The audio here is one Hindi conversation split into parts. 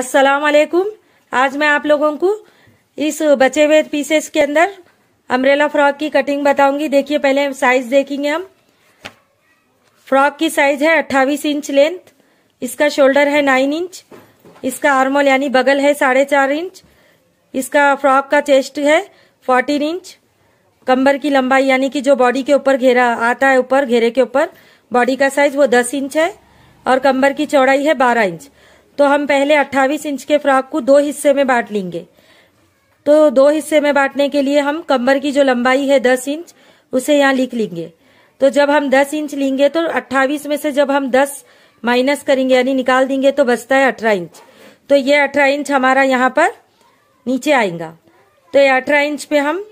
अस्सलाम वालेकुम आज मैं आप लोगों को इस बचे हुए पीसेस के अंदर अम्ब्रेला फ्रॉक की कटिंग बताऊंगी देखिए पहले साइज देखेंगे हम फ्रॉक की साइज है 28 इंच लेंथ इसका शोल्डर है 9 इंच इसका आर्मोल यानी बगल है साढ़े चार इंच इसका फ्रॉक का चेस्ट है 14 इंच कंबर की लंबाई यानी कि जो बॉडी के ऊपर घेरा आता है ऊपर घेरे के ऊपर बॉडी का साइज वो दस इंच है और कंबर की चौड़ाई है बारह इंच तो हम पहले 28 इंच के फ्रॉक को दो हिस्से में बांट लेंगे तो दो हिस्से में बांटने के लिए हम कमर की जो लंबाई है 10 इंच उसे यहाँ लिख लेंगे तो जब हम 10 इंच लेंगे तो 28 में से जब हम 10 माइनस करेंगे यानी निकाल देंगे तो बचता है 18 इंच तो ये 18 इंच हमारा यहाँ पर नीचे आएगा तो ये अठारह इंच पे हम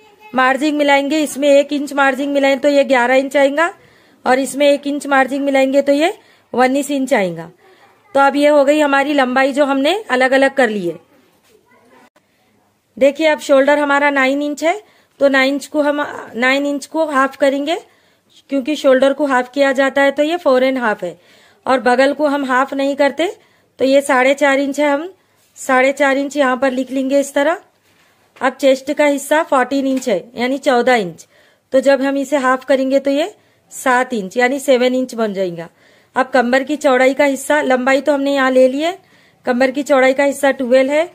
मार्जिन मिलाएंगे इसमें एक इंच मार्जिन मिलाएं तो ये ग्यारह इंच आएगा और इसमें एक इंच मार्जिन मिलाएंगे तो ये उन्नीस इंच आएगा तो अब ये हो गई हमारी लंबाई जो हमने अलग अलग कर ली है देखिए अब शोल्डर हमारा नाइन इंच है तो नाइन इंच को हम नाइन इंच को हाफ करेंगे क्योंकि शोल्डर को हाफ किया जाता है तो ये फोर एंड हाफ है और बगल को हम हाफ नहीं करते तो ये साढ़े चार इंच है हम साढ़े चार इंच यहाँ पर लिख लेंगे इस तरह अब चेस्ट का हिस्सा फोर्टीन इंच है यानी चौदह इंच तो जब हम इसे हाफ करेंगे तो ये सात इंच यानी सेवन इंच बन जाएगा अब कम्बर की चौड़ाई का हिस्सा लंबाई तो हमने यहाँ ले ली है कम्बर की चौड़ाई का हिस्सा ट्वेल्व है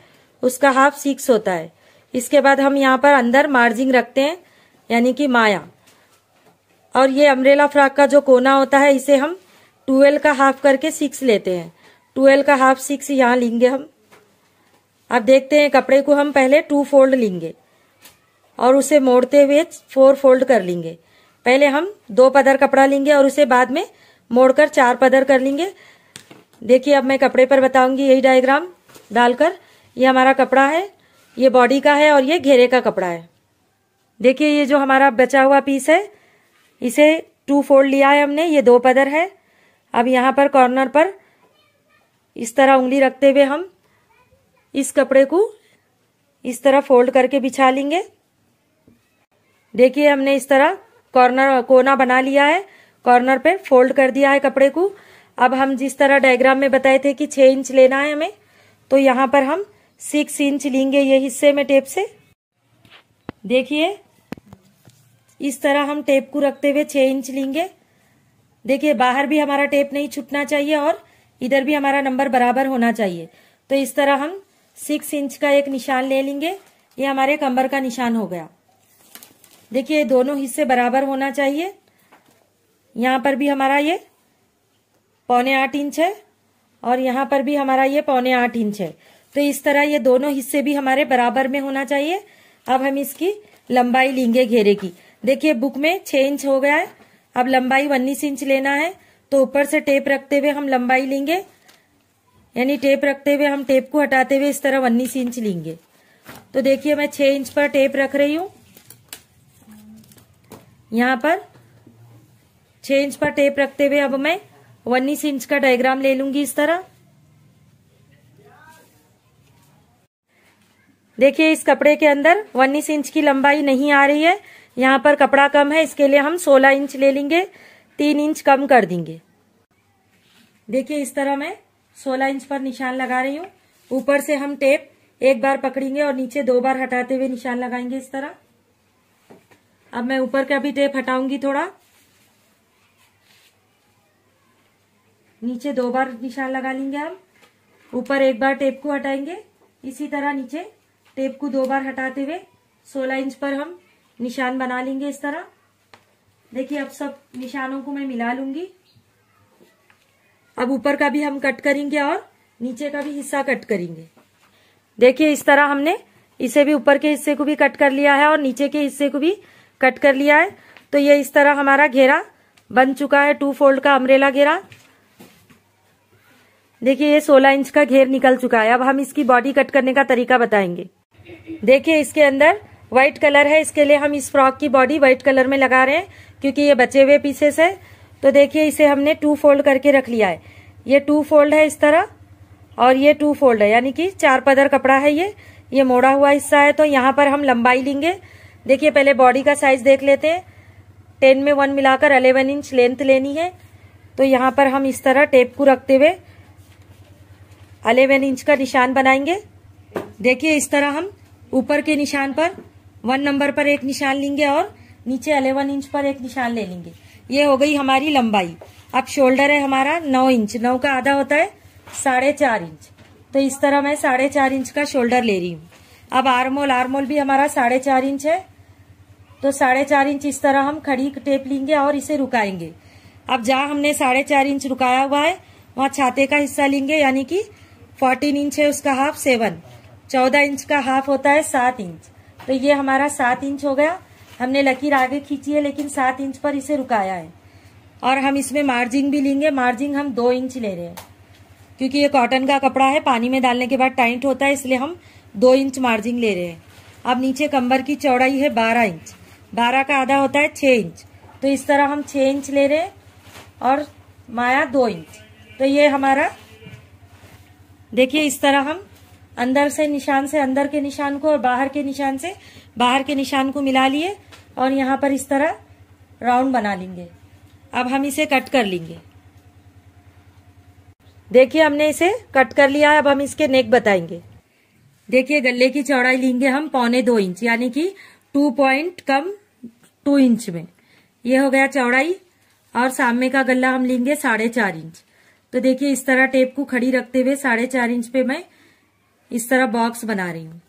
उसका हाफ सिक्स होता है इसके बाद हम यहाँ पर अंदर मार्जिंग रखते हैं यानी कि माया और ये अम्ब्रेला फ्रॉक का जो कोना होता है इसे हम ट्वेल्व का हाफ करके सिक्स लेते हैं ट्वेल्व का हाफ सिक्स यहाँ लेंगे हम अब देखते हैं कपड़े को हम पहले टू फोल्ड लेंगे और उसे मोड़ते हुए फोर फोल्ड कर लेंगे पहले हम दो पदर कपड़ा लेंगे और उसे बाद में मोड़कर चार पदर कर लेंगे देखिए अब मैं कपड़े पर बताऊंगी यही डायग्राम डालकर ये हमारा कपड़ा है ये बॉडी का है और ये घेरे का कपड़ा है देखिए ये जो हमारा बचा हुआ पीस है इसे टू फोल्ड लिया है हमने ये दो पदर है अब यहाँ पर कॉर्नर पर इस तरह उंगली रखते हुए हम इस कपड़े को इस तरह फोल्ड करके बिछा लेंगे देखिए हमने इस तरह कॉर्नर कोना बना लिया है कॉर्नर पे फोल्ड कर दिया है कपड़े को अब हम जिस तरह डायग्राम में बताए थे कि छह इंच लेना है हमें तो यहाँ पर हम सिक्स इंच लेंगे ये हिस्से में टेप से देखिए इस तरह हम टेप को रखते हुए छह इंच लेंगे देखिए बाहर भी हमारा टेप नहीं छूटना चाहिए और इधर भी हमारा नंबर बराबर होना चाहिए तो इस तरह हम सिक्स इंच का एक निशान ले लेंगे ये हमारे कंबर का निशान हो गया देखिए दोनों हिस्से बराबर होना चाहिए यहाँ पर भी हमारा ये पौने आठ इंच है और यहाँ पर भी हमारा ये पौने आठ इंच है तो इस तरह ये दोनों हिस्से भी हमारे बराबर में होना चाहिए अब हम इसकी लंबाई लेंगे घेरे की देखिए बुक में छह इंच हो गया है अब लंबाई उन्नीस इंच लेना है तो ऊपर से टेप रखते हुए हम लंबाई लेंगे यानी टेप रखते हुए हम टेप को हटाते हुए इस तरह उन्नीस इंच लेंगे तो देखिए मैं छह इंच पर टेप रख रही हूं यहाँ पर छह इंच पर टेप रखते हुए अब मैं उन्नीस इंच का डायग्राम ले लूंगी इस तरह देखिए इस कपड़े के अंदर उन्नीस इंच की लंबाई नहीं आ रही है यहाँ पर कपड़ा कम है इसके लिए हम सोलह इंच ले लेंगे तीन इंच कम कर देंगे देखिए इस तरह मैं सोलह इंच पर निशान लगा रही हूँ ऊपर से हम टेप एक बार पकड़ेंगे और नीचे दो बार हटाते हुए निशान लगाएंगे इस तरह अब मैं ऊपर का भी टेप हटाऊंगी थोड़ा नीचे दो बार निशान लगा लेंगे हम ऊपर एक बार टेप को हटाएंगे इसी तरह नीचे टेप को दो बार हटाते हुए सोलह इंच पर हम निशान बना लेंगे इस तरह देखिए अब सब निशानों को मैं मिला लूंगी अब ऊपर का भी हम कट करेंगे और नीचे का भी हिस्सा कट करेंगे देखिए इस तरह हमने इसे भी ऊपर के हिस्से को भी कट कर लिया है और नीचे के हिस्से को भी कट कर लिया है तो ये इस तरह हमारा घेरा बन चुका है टू फोल्ड का अमरेला घेरा देखिए ये 16 इंच का घेर निकल चुका है अब हम इसकी बॉडी कट करने का तरीका बताएंगे देखिए इसके अंदर व्हाइट कलर है इसके लिए हम इस फ्रॉक की बॉडी व्हाइट कलर में लगा रहे हैं क्योंकि ये बचे हुए पीसेस है तो देखिए इसे हमने टू फोल्ड करके रख लिया है ये टू फोल्ड है इस तरह और ये टू फोल्ड है यानी कि चार पदर कपड़ा है ये ये मोड़ा हुआ हिस्सा है तो यहाँ पर हम लंबाई लेंगे देखिए पहले बॉडी का साइज देख लेते हैं टेन में वन मिलाकर अलेवन इंच लेंथ लेनी है तो यहाँ पर हम इस तरह टेप को रखते हुए अलेवन इंच का निशान बनाएंगे देखिए इस तरह हम ऊपर के निशान पर वन नंबर पर एक निशान लेंगे और नीचे अलेवन इंच पर एक निशान ले लेंगे ये हो गई हमारी लंबाई अब शोल्डर है हमारा नौ इंच नौ का आधा होता है साढ़े चार इंच तो इस तरह मैं साढ़े चार इंच का शोल्डर ले रही हूँ अब आरमोल आरमोल भी हमारा साढ़े चार इंच है तो साढ़े चार इंच इस तरह हम खड़ी टेप लेंगे और इसे रुकाएंगे अब जहाँ हमने साढ़े चार इंच रुकाया हुआ है वहाँ छाते का हिस्सा लेंगे यानी कि फोर्टीन इंच है उसका हाफ सेवन चौदह इंच का हाफ होता है सात इंच तो ये हमारा सात इंच हो गया हमने लकीर आगे खींची है लेकिन सात इंच पर इसे रुकाया है और हम इसमें मार्जिन भी लेंगे मार्जिन हम दो इंच ले रहे हैं क्योंकि ये कॉटन का कपड़ा है पानी में डालने के बाद टाइट होता है इसलिए हम दो इंच मार्जिन ले रहे हैं अब नीचे कम्बर की चौड़ाई है बारह इंच बारह का आधा होता है छः इंच तो इस तरह हम छः इंच ले रहे हैं और माया दो इंच तो ये हमारा देखिए इस तरह हम अंदर से निशान से अंदर के निशान को और बाहर के निशान से बाहर के निशान को मिला लिए और यहाँ पर इस तरह राउंड बना लेंगे अब हम इसे कट कर लेंगे देखिए हमने इसे कट कर लिया है अब हम इसके नेक बताएंगे देखिए गले की चौड़ाई लेंगे हम पौने दो इंच यानी कि टू पॉइंट कम टू इंच में ये हो गया चौड़ाई और सामने का गला हम लेंगे साढ़े चार इंच तो देखिए इस तरह टेप को खड़ी रखते हुए साढ़े चार इंच पे मैं इस तरह बॉक्स बना रही हूँ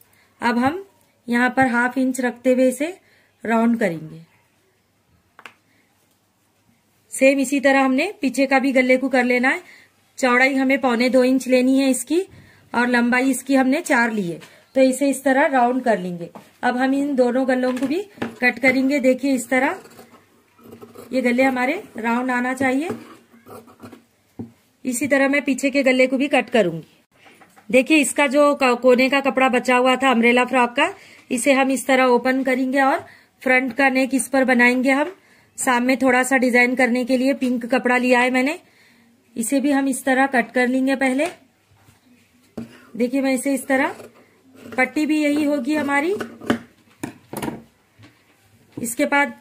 अब हम यहाँ पर हाफ इंच रखते हुए इसे राउंड करेंगे सेम इसी तरह हमने पीछे का भी गले को कर लेना है चौड़ाई हमें पौने दो इंच लेनी है इसकी और लंबाई इसकी हमने चार ली है तो इसे इस तरह राउंड कर लेंगे अब हम इन दोनों गलों को भी कट करेंगे देखिए इस तरह ये गले हमारे राउंड आना चाहिए इसी तरह मैं पीछे के गले को भी कट करूंगी देखिए इसका जो कोने का कपड़ा बचा हुआ था अम्ब्रेला फ्रॉक का इसे हम इस तरह ओपन करेंगे और फ्रंट का नेक इस पर बनाएंगे हम सामने थोड़ा सा डिजाइन करने के लिए पिंक कपड़ा लिया है मैंने इसे भी हम इस तरह कट कर लेंगे पहले देखिए मैं इसे इस तरह पट्टी भी यही होगी हमारी इसके बाद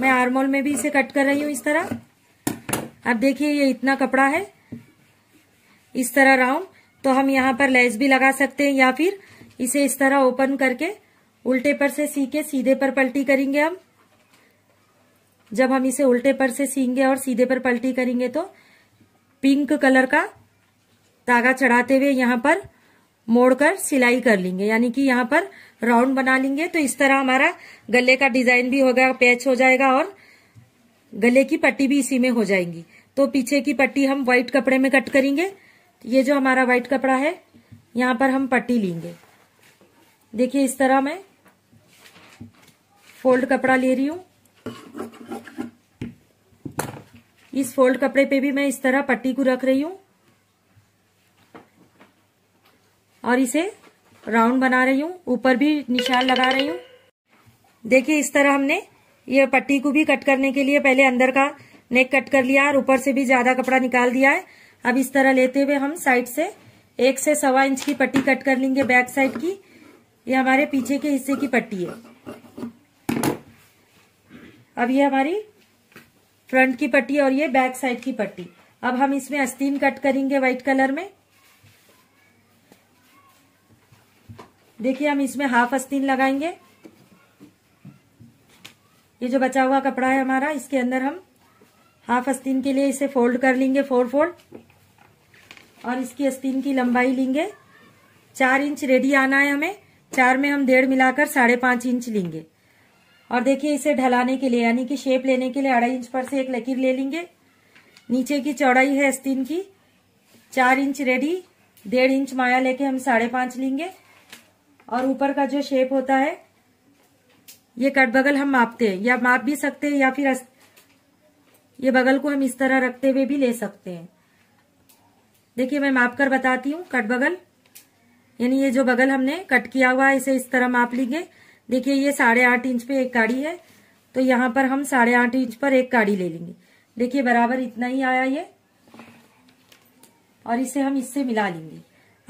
मैं आर्मोल में भी इसे कट कर रही हूं इस तरह अब देखिए ये इतना कपड़ा है इस तरह राउंड तो हम यहाँ पर लेस भी लगा सकते हैं या फिर इसे इस तरह ओपन करके उल्टे पर से सी के सीधे पर पलटी करेंगे हम जब हम इसे उल्टे पर से सींगे और सीधे पर पलटी करेंगे तो पिंक कलर का धागा चढ़ाते हुए यहाँ पर मोड़कर सिलाई कर लेंगे यानी कि यहाँ पर राउंड बना लेंगे तो इस तरह हमारा गले का डिजाइन भी होगा पैच हो जाएगा और गले की पट्टी भी इसी में हो जाएंगी तो पीछे की पट्टी हम व्हाइट कपड़े में कट करेंगे ये जो हमारा व्हाइट कपड़ा है यहां पर हम पट्टी लेंगे देखिए इस तरह मैं फोल्ड कपड़ा ले रही हूं इस फोल्ड कपड़े पे भी मैं इस तरह पट्टी को रख रही हूं और इसे राउंड बना रही हूं ऊपर भी निशान लगा रही हूं देखिए इस तरह हमने ये पट्टी को भी कट करने के लिए पहले अंदर का नेक कट कर लिया और ऊपर से भी ज्यादा कपड़ा निकाल दिया है अब इस तरह लेते हुए हम साइड से एक से सवा इंच की पट्टी कट कर लेंगे बैक साइड की ये हमारे पीछे के हिस्से की पट्टी है अब ये हमारी फ्रंट की पट्टी और ये बैक साइड की पट्टी अब हम इसमें अस्तीन कट करेंगे व्हाइट कलर में देखिए हम इसमें हाफ अस्तीन लगाएंगे ये जो बचा हुआ कपड़ा है हमारा इसके अंदर हम हाफ अस्तीन के लिए इसे फोल्ड कर लेंगे फोर फोल्ड और इसकी अस्तीन की लंबाई लेंगे चार इंच रेडी आना है हमें चार में हम डेढ़ मिलाकर साढ़े पांच इंच लेंगे और देखिए इसे ढलाने के लिए यानी कि शेप लेने के लिए अढ़ाई इंच पर से एक लकीर ले लेंगे नीचे की चौड़ाई है अस्तीन की चार इंच रेडी डेढ़ इंच माया लेके हम साढ़े पांच लेंगे और ऊपर का जो शेप होता है ये कट बगल हम मापते हैं या माप भी सकते हैं या फिर ये बगल को हम इस तरह रखते हुए भी ले सकते हैं देखिए मैं माप कर बताती हूँ कट बगल यानी ये जो बगल हमने कट किया हुआ है इसे इस तरह माप लीजिए देखिए ये साढ़े आठ इंच पे एक काड़ी है तो यहाँ पर हम साढ़े आठ इंच पर एक काड़ी ले लेंगे देखिए बराबर इतना ही आया ये और इसे हम इससे मिला लेंगे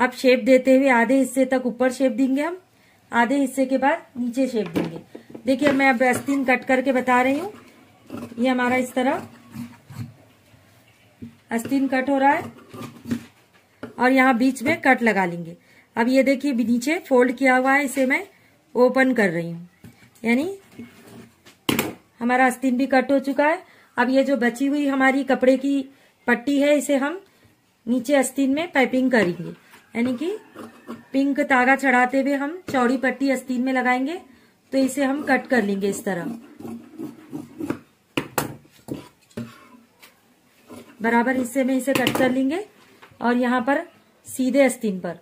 अब शेप देते हुए आधे हिस्से तक ऊपर शेप देंगे हम आधे हिस्से के बाद नीचे शेप देंगे देखिए मैं अब आस्तीन कट करके बता रही हूँ ये हमारा इस तरह अस्तीन कट हो रहा है और यहाँ बीच में कट लगा लेंगे अब ये देखिए नीचे फोल्ड किया हुआ है इसे मैं ओपन कर रही हूँ यानी हमारा अस्तिन भी कट हो चुका है अब ये जो बची हुई हमारी कपड़े की पट्टी है इसे हम नीचे अस्तिन में पाइपिंग करेंगे यानी कि पिंक तागा चढ़ाते हुए हम चौड़ी पट्टी अस्तीन में लगाएंगे तो इसे हम कट कर लेंगे इस तरह बराबर हिस्से में इसे कट कर लेंगे और यहाँ पर सीधे आस्तीन पर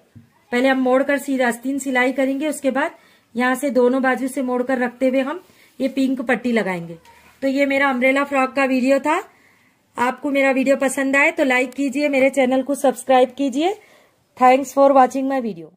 पहले हम मोड़कर सीधा आस्तीन सिलाई करेंगे उसके बाद यहाँ से दोनों बाजू से मोड़कर रखते हुए हम ये पिंक पट्टी लगाएंगे तो ये मेरा अम्ब्रेला फ्रॉक का वीडियो था आपको मेरा वीडियो पसंद आए तो लाइक कीजिए मेरे चैनल को सब्सक्राइब कीजिए thanks for watching my video